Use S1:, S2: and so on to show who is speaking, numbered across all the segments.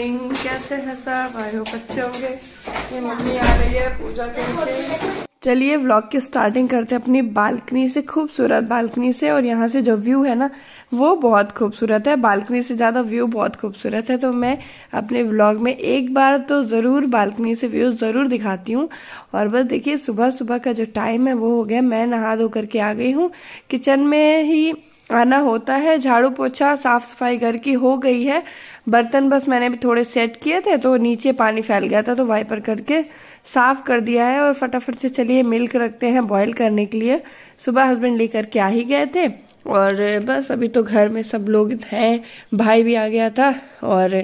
S1: morning कैसे हैं सब आई होप अच्छे होंगे मम्मी आ रही है पूजा करके चलिए व्लॉग की स्टार्टिंग करते हैं अपनी बालकनी से खूबसूरत बालकनी से और यहाँ से जो व्यू है ना वो बहुत खूबसूरत है बालकनी से ज़्यादा व्यू बहुत खूबसूरत है तो मैं अपने व्लॉग में एक बार तो ज़रूर बालकनी से व्यू ज़रूर दिखाती हूँ और बस देखिए सुबह सुबह का जो टाइम है वो हो गया मैं नहा धो करके आ गई हूँ किचन में ही आना होता है झाड़ू पोछा साफ सफाई घर की हो गई है बर्तन बस मैंने भी थोड़े सेट किए थे तो नीचे पानी फैल गया था तो वाइपर करके साफ कर दिया है और फटाफट से चलिए मिल्क रखते हैं बॉईल करने के लिए सुबह हस्बैंड लेकर के आ ही गए थे और बस अभी तो घर में सब लोग हैं भाई भी आ गया था और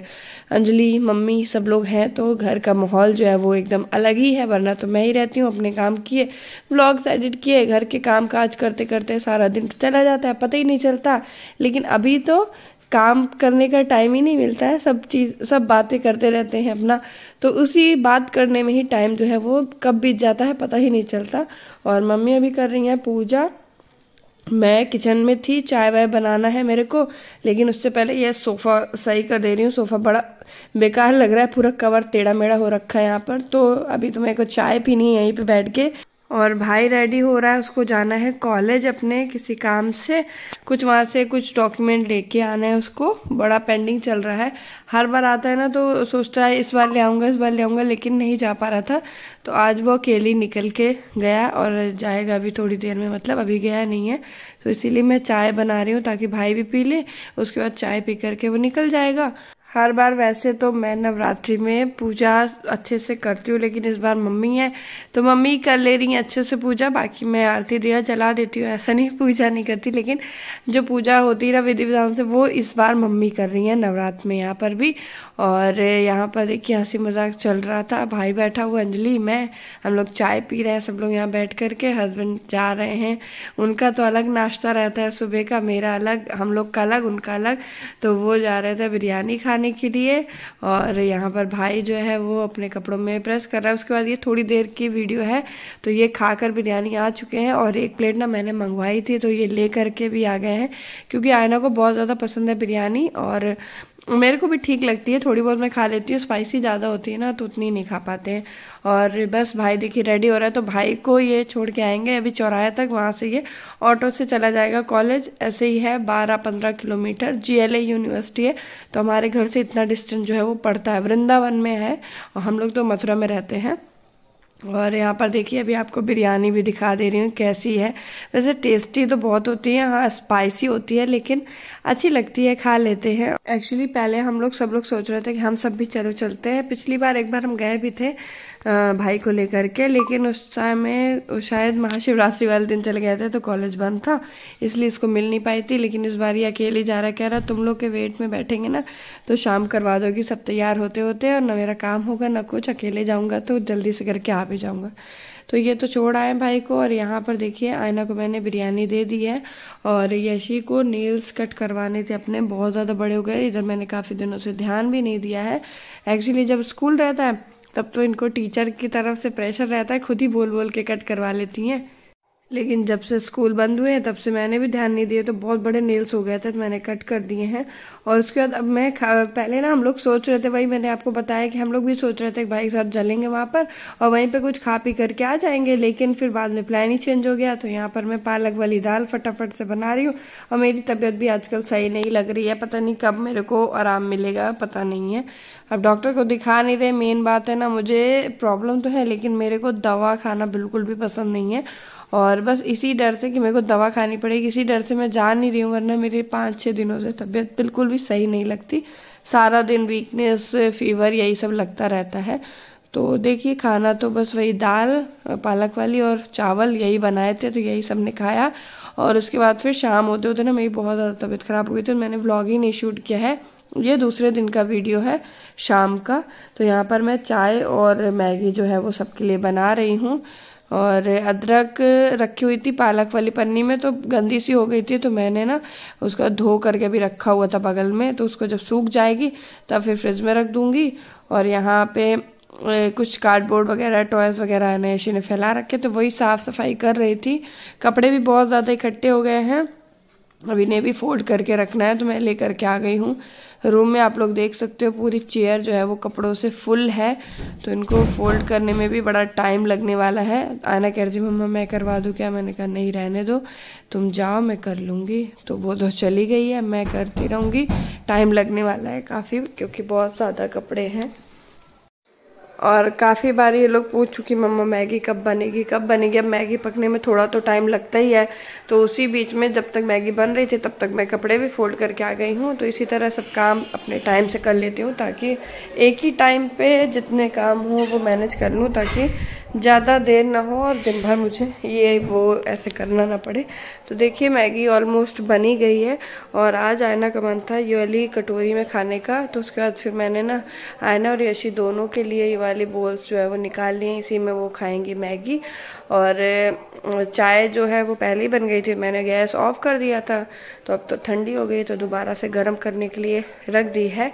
S1: अंजलि मम्मी सब लोग हैं तो घर का माहौल जो है वो एकदम अलग ही है वरना तो मैं ही रहती हूँ अपने काम किए ब्लॉग्स एडिट किए घर के काम काज करते करते सारा दिन तो चला जाता है पता ही नहीं चलता लेकिन अभी तो काम करने का टाइम ही नहीं मिलता है सब चीज़ सब बातें करते रहते हैं अपना तो उसी बात करने में ही टाइम जो है वो कब बीत जाता है पता ही नहीं चलता और मम्मी अभी कर रही हैं पूजा मैं किचन में थी चाय वाय बनाना है मेरे को लेकिन उससे पहले यह सोफ़ा सही कर दे रही हूँ सोफ़ा बड़ा बेकार लग रहा है पूरा कवर टेढ़ा मेढ़ा हो रखा है यहाँ पर तो अभी तो मेरे को चाय पीनी है यहीं पे बैठ के और भाई रेडी हो रहा है उसको जाना है कॉलेज अपने किसी काम से कुछ वहाँ से कुछ डॉक्यूमेंट लेके आना है उसको बड़ा पेंडिंग चल रहा है हर बार आता है ना तो सोचता है इस बार ले आऊँगा इस बार ले आऊँगा लेकिन नहीं जा पा रहा था तो आज वो अकेली निकल के गया और जाएगा अभी थोड़ी देर में मतलब अभी गया नहीं है तो इसीलिए मैं चाय बना रही हूँ ताकि भाई भी पी ले उसके बाद चाय पी करके वो निकल जाएगा हर बार वैसे तो मैं नवरात्रि में पूजा अच्छे से करती हूँ लेकिन इस बार मम्मी है तो मम्मी कर ले रही हैं अच्छे से पूजा बाकी मैं आरती दिया जला देती हूँ ऐसा नहीं पूजा नहीं करती लेकिन जो पूजा होती है ना विधि विधान से वो इस बार मम्मी कर रही हैं नवरात्र में यहाँ पर भी और यहाँ पर देखिए हंसी मजाक चल रहा था भाई बैठा हुआ अंजलि मैं हम लोग चाय पी रहे हैं सब लोग यहाँ बैठ करके हस्बैंड जा रहे हैं उनका तो अलग नाश्ता रहता है सुबह का मेरा अलग हम लोग का अलग उनका अलग तो वो जा रहे थे बिरयानी खाने बनाने के लिए और यहाँ पर भाई जो है वो अपने कपड़ों में प्रेस कर रहा है उसके बाद ये थोड़ी देर की वीडियो है तो ये खाकर बिरयानी आ चुके हैं और एक प्लेट ना मैंने मंगवाई थी तो ये ले करके भी आ गए हैं क्योंकि आयना को बहुत ज़्यादा पसंद है बिरयानी और मेरे को भी ठीक लगती है थोड़ी बहुत मैं खा लेती हूँ स्पाइसी ज़्यादा होती है ना तो उतनी नहीं खा पाते हैं और बस भाई देखिए रेडी हो रहा है तो भाई को ये छोड़ के आएंगे अभी चौराहे तक वहाँ से ये ऑटो से चला जाएगा कॉलेज ऐसे ही है बारह पंद्रह किलोमीटर जीएलए यूनिवर्सिटी है तो हमारे घर से इतना डिस्टेंस जो है वो पड़ता है वृंदावन में है और हम लोग तो मथुरा में रहते हैं और यहाँ पर देखिए अभी आपको बिरयानी भी दिखा दे रही हूँ कैसी है वैसे टेस्टी तो बहुत होती है हाँ स्पाइसी होती है लेकिन अच्छी लगती है खा लेते हैं एक्चुअली पहले हम लोग सब लोग सोच रहे थे कि हम सब भी चलो चलते हैं पिछली बार एक बार हम गए भी थे भाई को लेकर के लेकिन उस समय शायद महाशिवरात्रि वाले दिन चले गए थे तो कॉलेज बंद था इसलिए इसको मिल नहीं पाई थी लेकिन इस बार ये अकेले जा रहा कह रहा तुम लोग के वेट में बैठेंगे ना तो शाम करवा दोगी सब तैयार होते होते और ना मेरा काम होगा ना कुछ अकेले जाऊँगा तो जल्दी से करके आ भी जाऊँगा तो ये तो छोड़ आए भाई को और यहाँ पर देखिए आयना को मैंने बिरयानी दे दी है और यशी को नेल्स कट करवाने थे अपने बहुत ज़्यादा बड़े हो गए इधर मैंने काफ़ी दिनों से ध्यान भी नहीं दिया है एक्चुअली जब स्कूल रहता है तब तो इनको टीचर की तरफ से प्रेशर रहता है खुद ही बोल बोल के कट करवा लेती हैं लेकिन जब से स्कूल बंद हुए हैं तब से मैंने भी ध्यान नहीं दिया तो बहुत बड़े नेल्स हो गए थे तो मैंने कट कर दिए हैं और उसके बाद अब मैं पहले ना हम लोग सोच रहे थे वही मैंने आपको बताया कि हम लोग भी सोच रहे थे भाई के साथ जलेंगे वहाँ पर और वहीं पर कुछ खा पी करके आ जाएंगे लेकिन फिर बाद में प्लान ही चेंज हो गया तो यहाँ पर मैं पालक वाली दाल फटाफट से बना रही हूँ और मेरी तबीयत भी आजकल सही नहीं लग रही है पता नहीं कब मेरे को आराम मिलेगा पता नहीं है अब डॉक्टर को दिखा नहीं रहे मेन बात है ना मुझे प्रॉब्लम तो है लेकिन मेरे को दवा खाना बिल्कुल भी पसंद नहीं है और बस इसी डर से कि मेरे को दवा खानी पड़ेगी इसी डर से मैं जा नहीं रही हूँ वरना मेरी पाँच छः दिनों से तबीयत बिल्कुल भी सही नहीं लगती सारा दिन वीकनेस फीवर यही सब लगता रहता है तो देखिए खाना तो बस वही दाल पालक वाली और चावल यही बनाए थे तो यही सब ने खाया और उसके बाद फिर शाम होते होते ना मेरी बहुत ज़्यादा तबीयत ख़राब हुई थी तो मैंने व्लॉग ही नहीं शूट किया है ये दूसरे दिन का वीडियो है शाम का तो यहाँ पर मैं चाय और मैगी जो है वो सबके लिए बना रही हूँ और अदरक रखी हुई थी पालक वाली पन्नी में तो गंदी सी हो गई थी तो मैंने ना उसका धो करके भी रखा हुआ था बगल में तो उसको जब सूख जाएगी तब फिर फ्रिज में रख दूँगी और यहाँ पे कुछ कार्डबोर्ड वगैरह टॉयज़ वगैरह है नयशी ने फैला रखे तो वही साफ़ सफाई कर रही थी कपड़े भी बहुत ज़्यादा इकट्ठे हो गए हैं अब इन्हें भी फोल्ड करके रखना है तो मैं लेकर के आ गई हूँ रूम में आप लोग देख सकते हो पूरी चेयर जो है वो कपड़ों से फुल है तो इनको फोल्ड करने में भी बड़ा टाइम लगने वाला है आना कह रही मम्मा मैं करवा दूँ क्या मैंने कहा नहीं रहने दो तुम जाओ मैं कर लूँगी तो वो तो चली गई है मैं करती रहूँगी टाइम लगने वाला है काफ़ी क्योंकि बहुत ज़्यादा कपड़े हैं और काफ़ी बार ये लोग पूछ चुकी मम्मा मैगी कब बनेगी कब बनेगी अब मैगी पकने में थोड़ा तो टाइम लगता ही है तो उसी बीच में जब तक मैगी बन रही थी तब तक मैं कपड़े भी फोल्ड करके आ गई हूँ तो इसी तरह सब काम अपने टाइम से कर लेती हूँ ताकि एक ही टाइम पे जितने काम हों वो मैनेज कर लूँ ताकि ज़्यादा देर ना हो और दिन भर मुझे ये वो ऐसे करना ना पड़े तो देखिए मैगी ऑलमोस्ट बनी गई है और आज आयना का मन था ये वाली कटोरी में खाने का तो उसके बाद फिर मैंने ना आयना और यशी दोनों के लिए ये वाले बोल्स जो है वो निकाल लिए इसी में वो खाएंगी मैगी और चाय जो है वो पहले ही बन गई थी मैंने गैस ऑफ कर दिया था तो अब तो ठंडी हो गई तो दोबारा से गर्म करने के लिए रख दी है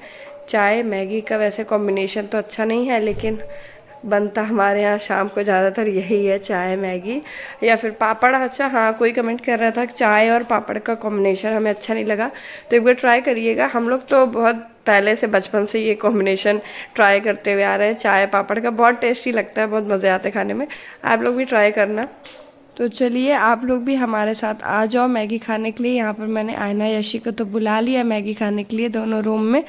S1: चाय मैगी का वैसे कॉम्बिनेशन तो अच्छा नहीं है लेकिन बनता हमारे यहाँ शाम को ज़्यादातर यही है चाय मैगी या फिर पापड़ अच्छा हाँ कोई कमेंट कर रहा था चाय और पापड़ का कॉम्बिनेशन हमें अच्छा नहीं लगा तो एक बार ट्राई करिएगा हम लोग तो बहुत पहले से बचपन से ये कॉम्बिनेशन ट्राई करते हुए आ रहे हैं चाय पापड़ का बहुत टेस्टी लगता है बहुत मज़े आते खाने में आप लोग भी ट्राई करना तो चलिए आप लोग भी हमारे साथ आ जाओ मैगी खाने के लिए यहाँ पर मैंने आयना यशी को तो बुला लिया मैगी खाने के लिए दोनों रूम में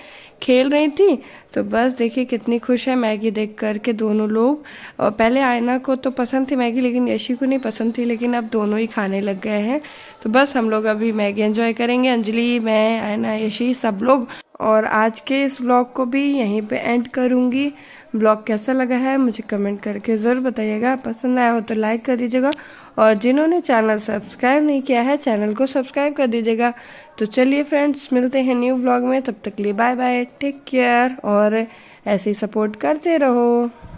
S1: खेल रही थी तो बस देखिए कितनी खुश है मैगी देख कर के दोनों लोग और पहले आयना को तो पसंद थी मैगी लेकिन यशी को नहीं पसंद थी लेकिन अब दोनों ही खाने लग गए हैं तो बस हम लोग अभी मैगी एंजॉय करेंगे अंजलि मैं आयना यशी सब लोग और आज के इस ब्लॉग को भी यहीं पे एंड करूँगी ब्लॉग कैसा लगा है मुझे कमेंट करके ज़रूर बताइएगा पसंद आया हो तो लाइक कर दीजिएगा और जिन्होंने चैनल सब्सक्राइब नहीं किया है चैनल को सब्सक्राइब कर दीजिएगा तो चलिए फ्रेंड्स मिलते हैं न्यू ब्लॉग में तब तक लिए बाय बाय टेक केयर और ऐसे ही सपोर्ट करते रहो